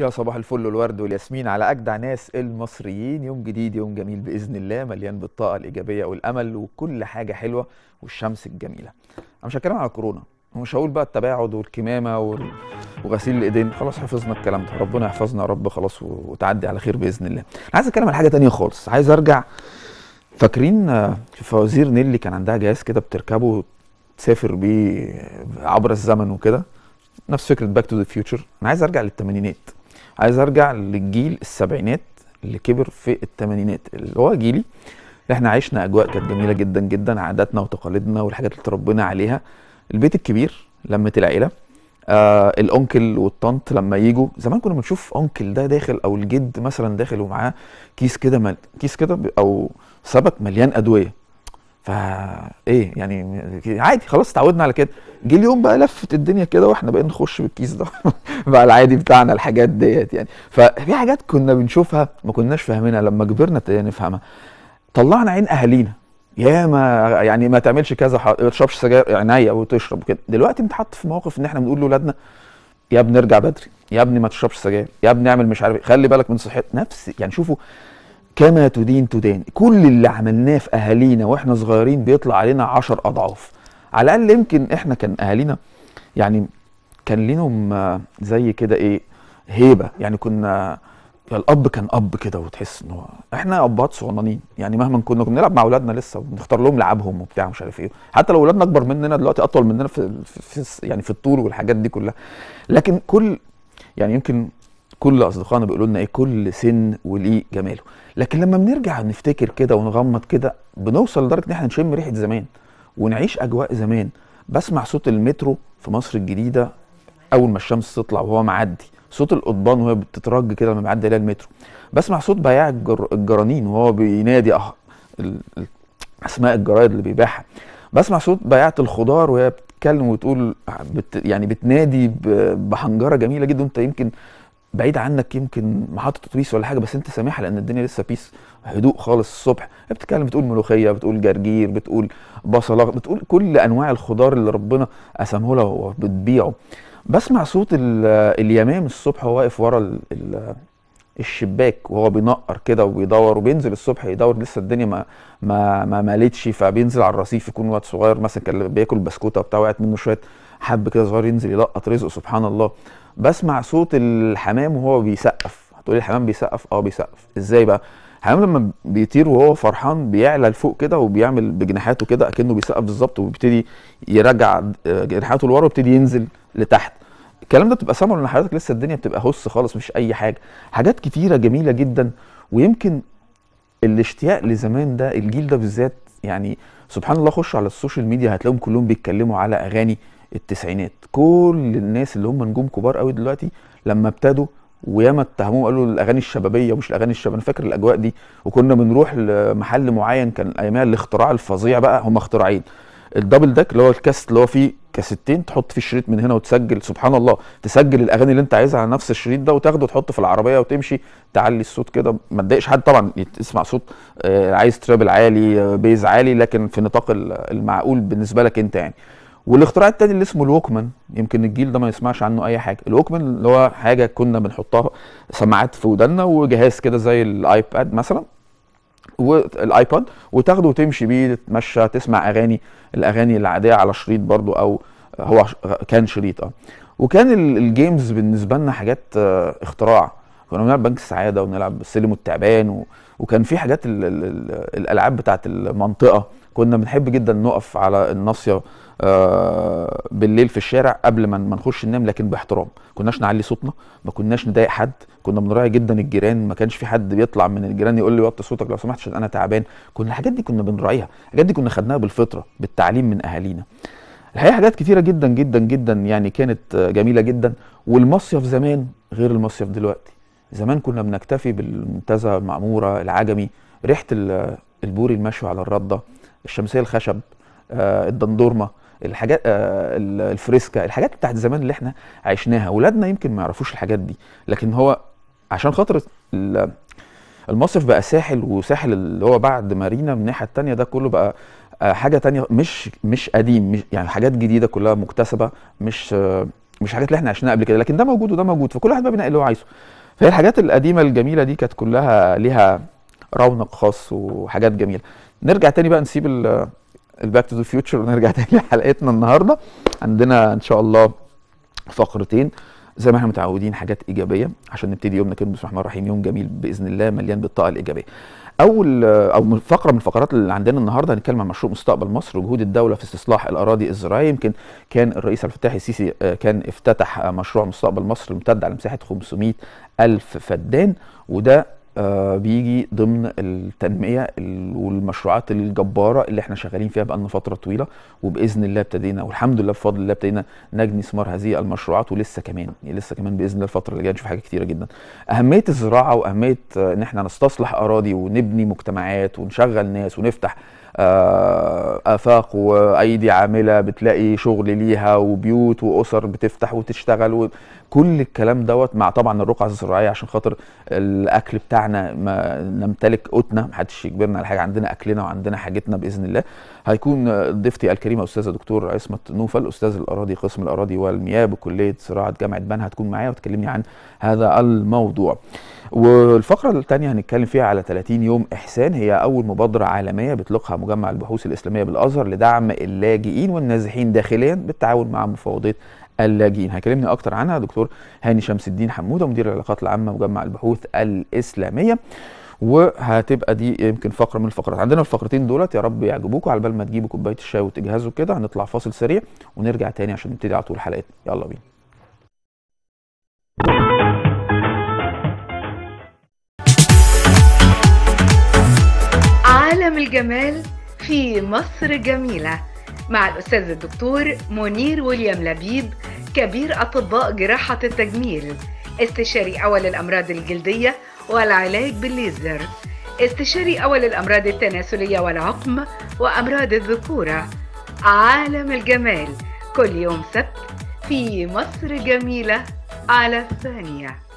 يا صباح الفل والورد والياسمين على اجدع ناس المصريين يوم جديد يوم جميل باذن الله مليان بالطاقه الايجابيه والامل وكل حاجه حلوه والشمس الجميله انا مش هتكلم على كورونا ومش هقول بقى التباعد والكمامه وال... وغسيل الايدين خلاص حفظنا الكلام ده ربنا يحفظنا يا رب خلاص وتعدي على خير باذن الله انا عايز اتكلم على حاجه تانية خالص عايز ارجع فاكرين آه، فوازير نيلي كان عندها جهاز كده بتركبه تسافر بيه عبر الزمن وكده نفس فكره باك تو ذا فيوتشر انا عايز ارجع للثمانينات عايز ارجع للجيل السبعينات اللي كبر في الثمانينات اللي هو جيلي اللي احنا عشنا اجواء كانت جميله جدا جدا عاداتنا وتقاليدنا والحاجات اللي اتربينا عليها البيت الكبير لمه العيله آه الانكل والطنط لما يجوا زمان كنا بنشوف انكل ده داخل او الجد مثلا داخل ومعاه كيس كده كيس كده او سبك مليان ادويه فا ايه يعني عادي خلاص اتعودنا على كده جه اليوم بقى لفت الدنيا كده واحنا بقينا نخش بالكيس ده بقى العادي بتاعنا الحاجات ديت يعني ففي حاجات كنا بنشوفها ما كناش فاهمينها لما كبرنا ابتدينا نفهمها طلعنا عين اهالينا يا ما يعني ما تعملش كذا ما تشربش سجاير عينيا وتشرب وكده دلوقتي بنتحط في مواقف ان احنا بنقول لاولادنا يا ابني ارجع بدري يا ابني ما تشربش سجاير يا ابني اعمل مش عارف إيه. خلي بالك من صحتك نفس يعني شوفوا كما تدين تدان كل اللي عملناه في اهالينا واحنا صغيرين بيطلع علينا عشر اضعاف على الاقل يمكن احنا كان اهالينا يعني كان ليهم زي كده ايه هيبه يعني كنا الاب كان اب كده وتحس ان احنا ابات صغننين يعني مهما كنا كنا بنلعب مع اولادنا لسه وبنختار لهم لعبهم وبتاع مش عارف ايه حتى لو اولادنا اكبر مننا دلوقتي اطول مننا في, في يعني في الطول والحاجات دي كلها لكن كل يعني يمكن كل اصدقائنا بيقولوا لنا ايه كل سن وليه جماله لكن لما بنرجع نفتكر كده ونغمض كده بنوصل لدرجه ان احنا نشم ريحه زمان ونعيش اجواء زمان بسمع صوت المترو في مصر الجديده اول ما الشمس تطلع وهو معدي صوت القضبان وهي بتترج كده لما بيعدي عليها المترو بسمع صوت بياع الجر... الجرانين وهو بينادي أه... ال... ال... اسماء الجرايد اللي بيبيعها بسمع صوت بياعه الخضار وهي بتتكلم وتقول بت... يعني بتنادي ب... بحنجره جميله جدا انت يمكن بعيد عنك يمكن محطه اتوبيس ولا حاجه بس انت سامحها لان الدنيا لسه بيس هدوء خالص الصبح بتتكلم بتقول ملوخيه بتقول جرجير بتقول بصله بتقول كل انواع الخضار اللي ربنا قسمه لها وبتبيعه بسمع صوت اليمام الصبح وهو واقف ورا الشباك وهو بينقر كده وبيدور وبينزل الصبح يدور لسه الدنيا ما ما ما مالتش فبينزل على الرصيف يكون وقت صغير مثلا كان بياكل بسكوته وبتاع وقعت منه شويه حب كده صغير ينزل يلقط رزقه سبحان الله بسمع صوت الحمام وهو بيسقف هتقولي الحمام بيسقف اه بيسقف ازاي بقى الحمام لما بيطير وهو فرحان بيعلى لفوق كده وبيعمل بجناحاته كده اكنه بيسقف بالظبط وبيبتدي يرجع آه، جناحاته لورا ويبتدي ينزل لتحت الكلام ده بتبقى سامعه لان حضرتك لسه الدنيا بتبقى هص خالص مش اي حاجه حاجات كتيره جميله جدا ويمكن الاشتياق لزمان ده الجيل ده بالذات يعني سبحان الله خش على السوشيال ميديا هتلاقيهم كلهم بيتكلموا على اغاني التسعينات كل الناس اللي هم نجوم كبار قوي دلوقتي لما ابتدوا وياما اتهموه قالوا الاغاني الشبابيه مش الاغاني الشباب انا فاكر الاجواء دي وكنا بنروح لمحل معين كان ايامها الاختراع الفظيع بقى هم اختراعين الدبل داك اللي هو الكاست اللي هو فيه كاستين تحط فيه شريط من هنا وتسجل سبحان الله تسجل الاغاني اللي انت عايزها على نفس الشريط ده وتاخده وتحطه في العربيه وتمشي تعلي الصوت كده ما تضايقش حد طبعا تسمع صوت آه عايز ترابل عالي آه، بيز عالي لكن في نطاق المعقول بالنسبه لك انت يعني والاختراع التاني اللي اسمه الوكمان يمكن الجيل ده ما يسمعش عنه اي حاجه الوكمان اللي هو حاجه كنا بنحطها سماعات في ودننا وجهاز كده زي الايباد مثلا والايباد وتاخده وتمشي بيه تتمشى تسمع اغاني الاغاني العاديه على شريط برضو او هو كان شريط آه. وكان الجيمز بالنسبه لنا حاجات آه، اختراع كنا بنلعب بنك السعاده وبنلعب السلم والتعبان و... وكان في حاجات ال... ال... الالعاب بتاعه المنطقه كنا بنحب جدا نقف على الناصيه آه، بالليل في الشارع قبل ما من... نخش ننام لكن باحترام كناش نعلي صوتنا ما كناش نضايق حد كنا بنراعي جدا الجيران ما كانش في حد بيطلع من الجيران يقول لي وطي صوتك لو سمحت عشان انا تعبان كنا الحاجات دي كنا بنراعيها الحاجات دي كنا خدناها بالفطره بالتعليم من اهالينا الحقيقه حاجات كتيره جدا جدا جدا يعني كانت جميله جدا والمصيف زمان غير المصيف دلوقتي زمان كنا بنكتفي بالمنتزه المعموره العجمي ريحه البوري المشوي على الرده الشمسيه الخشب آه الدندورمه الحاجات آه الفريسكا الحاجات بتاعت زمان اللي احنا عشناها ولادنا يمكن ما يعرفوش الحاجات دي لكن هو عشان خاطر المصرف بقى ساحل وساحل اللي هو بعد مارينا من الناحيه الثانيه ده كله بقى آه، حاجه تانية مش مش قديم مش يعني حاجات جديده كلها مكتسبه مش آه، مش حاجات اللي احنا عشناها قبل كده لكن ده موجود وده موجود فكل واحد بقى بينقل اللي هو عايزه فهي الحاجات القديمه الجميله دي كانت كلها ليها رونق خاص وحاجات جميله نرجع تاني بقى نسيب الباك تو ذا فيوتشر ونرجع تاني لحلقتنا النهارده عندنا ان شاء الله فقرتين زي ما احنا متعودين حاجات ايجابيه عشان نبتدي يومنا كده بسم الله الرحمن الرحيم يوم جميل باذن الله مليان بالطاقه الايجابيه اول او فقره من الفقرات اللي عندنا النهارده هنتكلم عن مشروع مستقبل مصر وجهود الدوله في استصلاح الاراضي الزراعيه يمكن كان الرئيس عبد الفتاح السيسي آه، كان افتتح مشروع مستقبل مصر امتد على مساحه 500 الف فدان وده آه، بيجي ضمن التنميه والمشروعات الجباره اللي احنا شغالين فيها بقالنا فتره طويله وباذن الله ابتدينا والحمد لله بفضل الله ابتدينا نجني ثمار هذه المشروعات ولسه كمان يعني لسه كمان باذن الله الفتره اللي جايه نشوف حاجات كتيره جدا. اهميه الزراعه واهميه ان احنا نستصلح اراضي ونبني مجتمعات ونشغل ناس ونفتح آه، افاق وايدي عامله بتلاقي شغل ليها وبيوت واسر بتفتح وتشتغل وكل كل الكلام دوت مع طبعا الرقعه الزراعيه عشان خاطر الاكل بتاعنا ما نمتلك قوتنا محدش يجبرنا على حاجه عندنا اكلنا وعندنا حاجتنا باذن الله هيكون ضيفتي الكريمه استاذه دكتور عصمت نوفل استاذ الاراضي قسم الاراضي والمياه بكليه زراعه جامعه بنها هتكون معايا وتكلمني عن هذا الموضوع والفقره الثانيه هنتكلم فيها على 30 يوم احسان هي اول مبادره عالميه بيطلقها مجمع البحوث الإسلامية بالأزهر لدعم اللاجئين والنازحين داخليا بالتعاون مع مفوضية اللاجئين هيكلمني أكتر عنها دكتور هاني شمس الدين حمودة مدير العلاقات العامة مجمع البحوث الإسلامية وهتبقى دي يمكن فقره من الفقرات عندنا الفقرتين دولت يا رب يعجبوكم على بال ما تجيبوا كوبايه الشاي وتجهزوا كده هنطلع فاصل سريع ونرجع تاني عشان نبتدي على طول حلقتنا يلا بينا عالم الجمال في مصر جميلة مع الأستاذ الدكتور منير وليام لبيب كبير أطباء جراحة التجميل استشاري أول الأمراض الجلدية والعلاج بالليزر استشاري أول الأمراض التناسلية والعقم وأمراض الذكورة عالم الجمال كل يوم سبت في مصر جميلة على الثانية